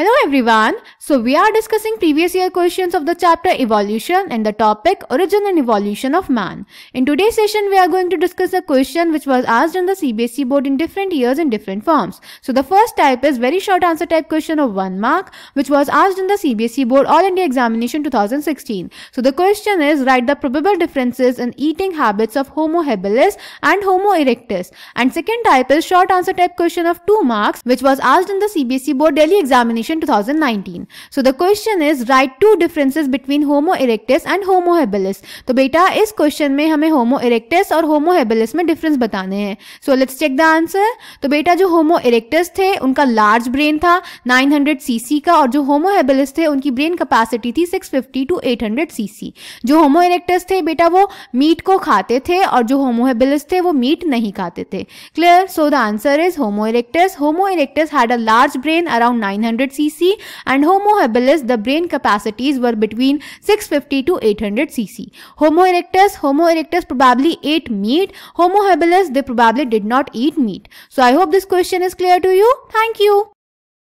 Hello everyone. So we are discussing previous year questions of the chapter evolution and the topic origin and evolution of man. In today's session we are going to discuss a question which was asked in the CBSE board in different years in different forms. So the first type is very short answer type question of 1 mark which was asked in the CBSE board All India examination 2016. So the question is write the probable differences in eating habits of Homo habilis and Homo erectus. And second type is short answer type question of 2 marks which was asked in the CBSE board Delhi examination edition 2019 so the question is write two differences between homo erectus and homo habilis तो बेटा इस question में हमें होमो erectus और होमो habilis में difference बताने हैं so let's check the answer तो बेटा जो होमो इरेक्टस थे उनका लार्ज ब्रेन था 900 सीसी का और जो होमो हेबिलिस थे उनकी ब्रेन कैपेसिटी थी 650 टू 800 सीसी जो होमो इरेक्टस थे बेटा वो मीट को खाते थे और जो होमो हेबिलिस थे वो मीट नहीं खाते थे clear so the answer is homo erectus homo erectus had a large brain around 900 cc and Homo habilis the brain capacities were between 650 to 800 cc. Homo erectus, Homo erectus probably ate meat. Homo habilis they probably did not eat meat. So I hope this question is clear to you. Thank you.